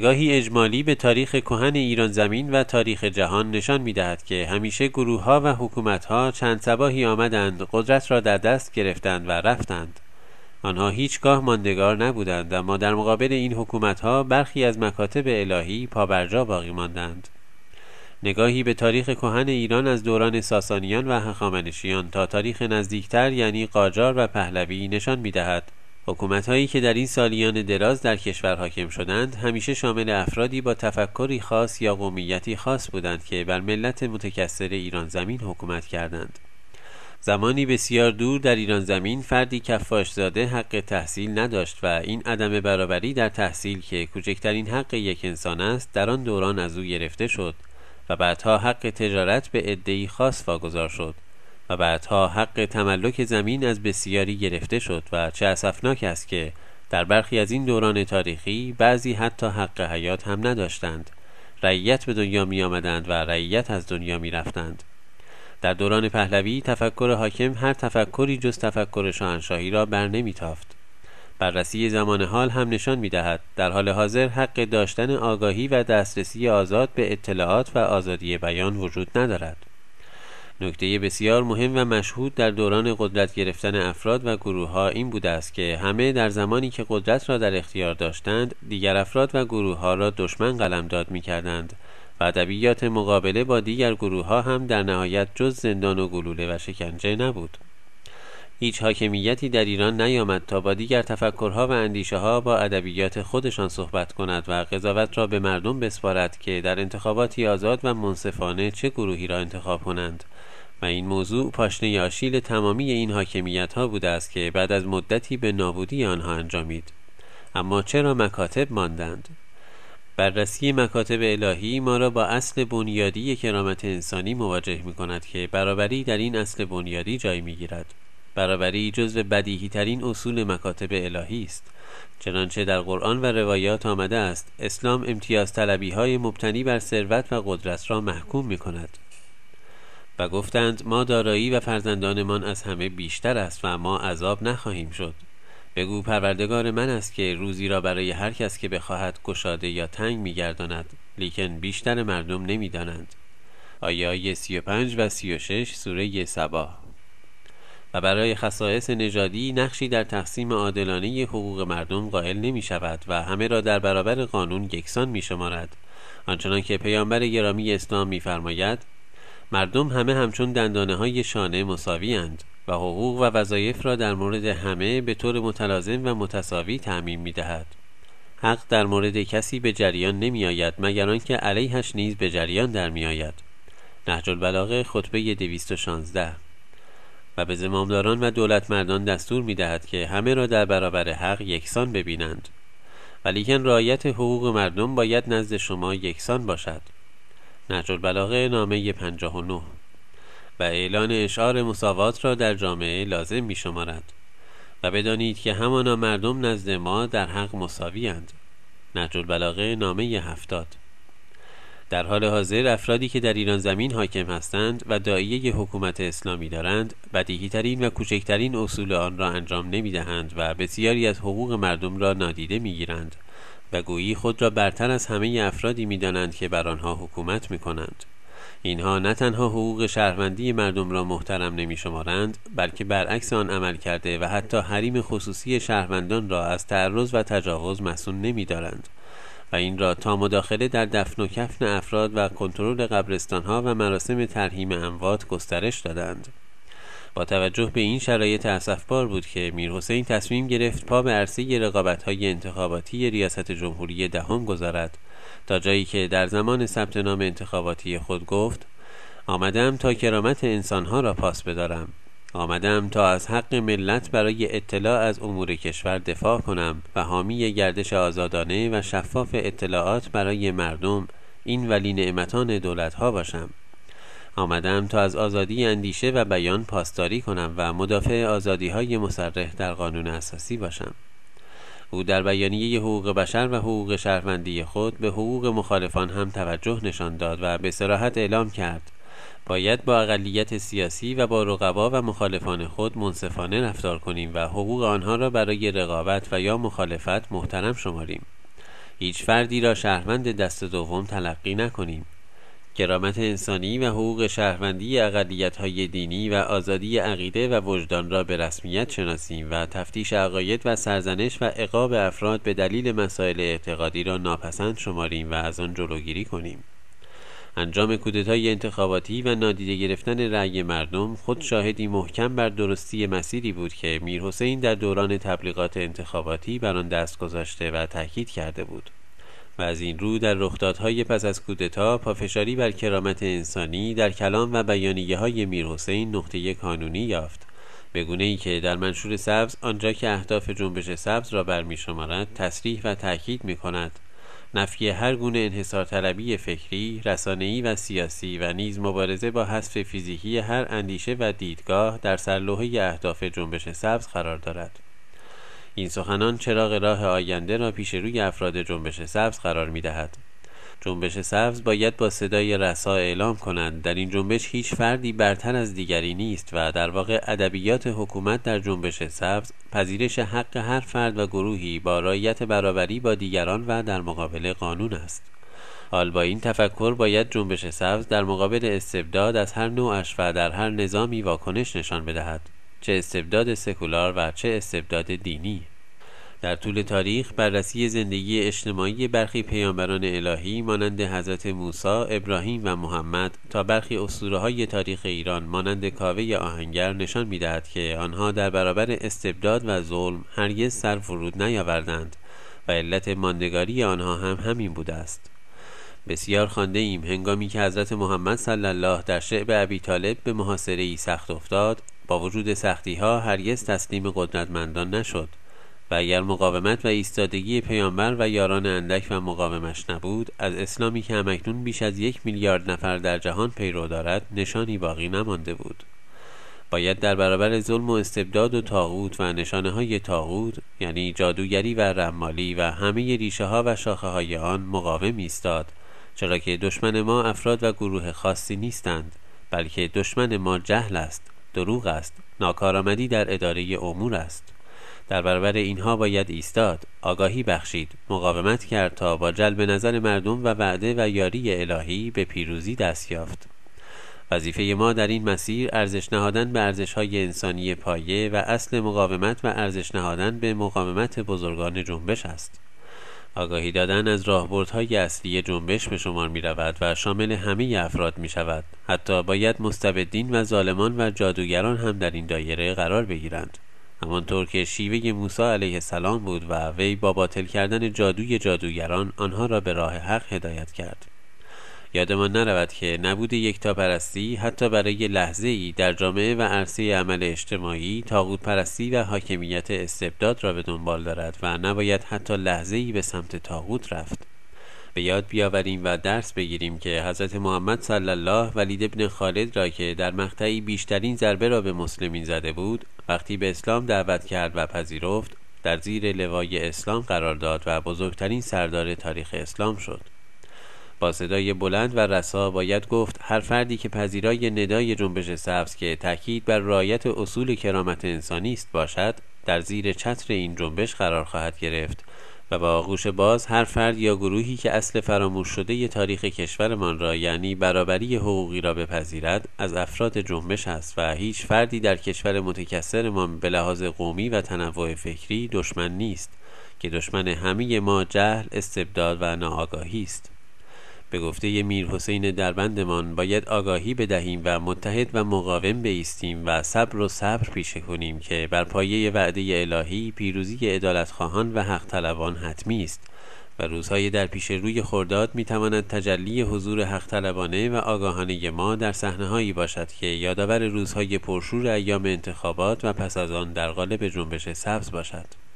نگاهی اجمالی به تاریخ کهن ایران زمین و تاریخ جهان نشان می دهد که همیشه گروه ها و حکومت ها چند سباهی آمدند قدرت را در دست گرفتند و رفتند آنها هیچگاه ماندگار نبودند اما در مقابل این حکومت ها برخی از مکاتب الهی پابرجا باقی ماندند نگاهی به تاریخ کهن ایران از دوران ساسانیان و هخامنشیان تا تاریخ نزدیکتر یعنی قاجار و پهلوی نشان می دهد حکومت هایی که در این سالیان دراز در کشور حاکم شدند همیشه شامل افرادی با تفکری خاص یا قومیتی خاص بودند که بر ملت متکثر ایران زمین حکومت کردند زمانی بسیار دور در ایران زمین فردی کفاش زاده حق تحصیل نداشت و این عدم برابری در تحصیل که کوچکترین حق یک انسان است در آن دوران از او گرفته شد و بعدها حق تجارت به عدهای خاص واگذار شد و بعدها حق تملک زمین از بسیاری گرفته شد و چه اسفناک است که در برخی از این دوران تاریخی بعضی حتی حق حیات هم نداشتند رعیت به دنیا می آمدند و رعیت از دنیا می رفتند در دوران پهلوی تفکر حاکم هر تفکری جز تفکر شاهنشاهی را بر تافت بررسی زمان حال هم نشان می دهد در حال حاضر حق داشتن آگاهی و دسترسی آزاد به اطلاعات و آزادی بیان وجود ندارد نکته بسیار مهم و مشهود در دوران قدرت گرفتن افراد و گروه ها این بوده است که همه در زمانی که قدرت را در اختیار داشتند دیگر افراد و گروه ها را دشمن قلمداد می کردند و ادبیات مقابله با دیگر گروه ها هم در نهایت جز زندان و گلوله و شکنجه نبود هیچ حاکمیتی در ایران نیامد تا با دیگر تفکرها و اندیشه ها با ادبیات خودشان صحبت کند و قضاوت را به مردم بسپارد که در انتخاباتی آزاد و منصفانه چه گروهی را انتخاب کنند و این موضوع پاشنه آشیل تمامی این حاکمیت ها بوده است که بعد از مدتی به نابودی آنها انجامید اما چرا مکاتب ماندند؟ بررسی مکاتب الهی ما را با اصل بنیادی کرامت انسانی مواجه می کند که برابری در این اصل بنیادی جای می گیرد. برابری جزو بدیهی ترین اصول مکاتب الهی است چنانچه در قرآن و روایات آمده است اسلام امتیاز طلبی های مبتنی بر ثروت و قدرت را محکوم می کند و گفتند ما دارایی و فرزندانمان از همه بیشتر است و ما عذاب نخواهیم شد بگو پروردگار من است که روزی را برای هر کس که بخواهد گشاده یا تنگ میگرداند لیکن بیشتر مردم نمیدانند آیای 35 و 36 سوره سبا و برای خصائص نژادی نقشی در تقسیم عادلانه حقوق مردم قائل نمی شود و همه را در برابر قانون یکسان می شمارد آنچنان که پیامبر گرامی اسلام فرماید. مردم همه همچون دندانه های شانه مساوی و حقوق و وظایف را در مورد همه به طور متلازم و متساوی تعمین می دهد. حق در مورد کسی به جریان نمی آید مگر آنکه علیهش نیز به جریان در می آید. نهج البلاغه خطبه 216 و به زمامداران و دولت مردان دستور می دهد که همه را در برابر حق یکسان ببینند ولیکن رعایت حقوق مردم باید نزد شما یکسان باشد نهج البلاغه نامه 59 و اعلان اشعار مساوات را در جامعه لازم می شمارد و بدانید که همانا مردم نزد ما در حق مساوی اند نهج البلاغه نامه 70 در حال حاضر افرادی که در ایران زمین حاکم هستند و دایه حکومت اسلامی دارند بدیهی ترین و کوچکترین اصول آن را انجام نمی دهند و بسیاری از حقوق مردم را نادیده می گیرند و گویی خود را برتر از همه افرادی میدانند که بر آنها حکومت می کنند. اینها نه تنها حقوق شهروندی مردم را محترم نمی شمارند بلکه برعکس آن عمل کرده و حتی حریم خصوصی شهروندان را از تعرض و تجاوز مسون نمی دارند. و این را تا مداخله در دفن و کفن افراد و کنترل قبرستانها و مراسم ترهیم اموات گسترش دادند با توجه به این شرایط اسفبار بود که میرحسین تصمیم گرفت پا به عرصه رقابت‌های انتخاباتی ریاست جمهوری دهم گذارد تا جایی که در زمان ثبت نام انتخاباتی خود گفت آمدم تا کرامت انسانها را پاس بدارم آمدم تا از حق ملت برای اطلاع از امور کشور دفاع کنم و حامی گردش آزادانه و شفاف اطلاعات برای مردم این ولی نعمتان دولت ها باشم آمدم تا از آزادی اندیشه و بیان پاسداری کنم و مدافع آزادی های مصرح در قانون اساسی باشم او در بیانیه حقوق بشر و حقوق شهروندی خود به حقوق مخالفان هم توجه نشان داد و به سراحت اعلام کرد باید با اقلیت سیاسی و با رقبا و مخالفان خود منصفانه رفتار کنیم و حقوق آنها را برای رقابت و یا مخالفت محترم شماریم هیچ فردی را شهروند دست دوم تلقی نکنیم کرامت انسانی و حقوق شهروندی های دینی و آزادی عقیده و وجدان را به رسمیت شناسیم و تفتیش عقاید و سرزنش و عقاب افراد به دلیل مسائل اعتقادی را ناپسند شماریم و از آن جلوگیری کنیم. انجام کودتای انتخاباتی و نادیده گرفتن رأی مردم خود شاهدی محکم بر درستی مسیری بود که میرحسین در دوران تبلیغات انتخاباتی بر آن دست گذاشته و تاکید کرده بود. و از این رو در رخدادهای پس از کودتا پافشاری بر کرامت انسانی در کلام و بیانیه های حسین نقطه کانونی یافت به گونه ای که در منشور سبز آنجا که اهداف جنبش سبز را برمی شمارد تصریح و تاکید می کند نفی هر گونه انحصار طلبی فکری، رسانه‌ای و سیاسی و نیز مبارزه با حذف فیزیکی هر اندیشه و دیدگاه در سرلوحه اهداف جنبش سبز قرار دارد. این سخنان چراغ راه آینده را پیش روی افراد جنبش سبز قرار می دهد. جنبش سبز باید با صدای رسا اعلام کنند در این جنبش هیچ فردی برتر از دیگری نیست و در واقع ادبیات حکومت در جنبش سبز پذیرش حق هر فرد و گروهی با رایت برابری با دیگران و در مقابل قانون است حال با این تفکر باید جنبش سبز در مقابل استبداد از هر نوعش و در هر نظامی واکنش نشان بدهد چه استبداد سکولار و چه استبداد دینی در طول تاریخ بررسی زندگی اجتماعی برخی پیامبران الهی مانند حضرت موسی، ابراهیم و محمد تا برخی اسطوره های تاریخ ایران مانند کاوه آهنگر نشان میدهد که آنها در برابر استبداد و ظلم هرگز سر فرود نیاوردند و علت ماندگاری آنها هم همین بوده است. بسیار خانده ایم هنگامی که حضرت محمد صلی الله در شعب ابی طالب به محاصره ای سخت افتاد با وجود سختی ها هرگز تسلیم قدرتمندان نشد و اگر مقاومت و ایستادگی پیامبر و یاران اندک و مقاومش نبود از اسلامی که همکنون بیش از یک میلیارد نفر در جهان پیرو دارد نشانی باقی نمانده بود باید در برابر ظلم و استبداد و تاغوت و نشانه های تاغوت یعنی جادوگری و رمالی و همه ریشه ها و شاخه های آن مقاوم ایستاد چرا که دشمن ما افراد و گروه خاصی نیستند بلکه دشمن ما جهل است دروغ است ناکارآمدی در اداره امور است در برابر اینها باید ایستاد آگاهی بخشید مقاومت کرد تا با جلب نظر مردم و وعده و یاری الهی به پیروزی دست یافت وظیفه ما در این مسیر ارزش نهادن به ارزش های انسانی پایه و اصل مقاومت و ارزش نهادن به مقاومت بزرگان جنبش است آگاهی دادن از راهبردهای اصلی جنبش به شمار می رود و شامل همه افراد می شود حتی باید مستبدین و ظالمان و جادوگران هم در این دایره قرار بگیرند همانطور که شیوه موسی علیه السلام بود و وی با باطل کردن جادوی جادوگران آنها را به راه حق هدایت کرد یادمان نرود که نبود پرستی حتی برای لحظه ای در جامعه و عرصه عمل اجتماعی تاغوت پرستی و حاکمیت استبداد را به دنبال دارد و نباید حتی لحظه ای به سمت تاغوت رفت به یاد بیاوریم و درس بگیریم که حضرت محمد صلی الله ولید ابن خالد را که در مقطعی بیشترین ضربه را به مسلمین زده بود وقتی به اسلام دعوت کرد و پذیرفت در زیر لوای اسلام قرار داد و بزرگترین سردار تاریخ اسلام شد با صدای بلند و رسا باید گفت هر فردی که پذیرای ندای جنبش سبز که تاکید بر رعایت اصول کرامت انسانی است باشد در زیر چتر این جنبش قرار خواهد گرفت و با آغوش باز هر فرد یا گروهی که اصل فراموش شده ی تاریخ کشورمان را یعنی برابری حقوقی را بپذیرد از افراد جنبش است و هیچ فردی در کشور متکثرمان به لحاظ قومی و تنوع فکری دشمن نیست که دشمن همه ما جهل استبداد و ناآگاهی است به گفته میر حسین دربندمان باید آگاهی بدهیم و متحد و مقاوم بیستیم و صبر و صبر پیشه کنیم که بر پایه وعده الهی پیروزی خواهان و حق طلبان حتمی است و روزهای در پیش روی خرداد می تجلی حضور حق طلبانه و آگاهانه ما در صحنه هایی باشد که یادآور روزهای پرشور ایام انتخابات و پس از آن در قالب جنبش سبز باشد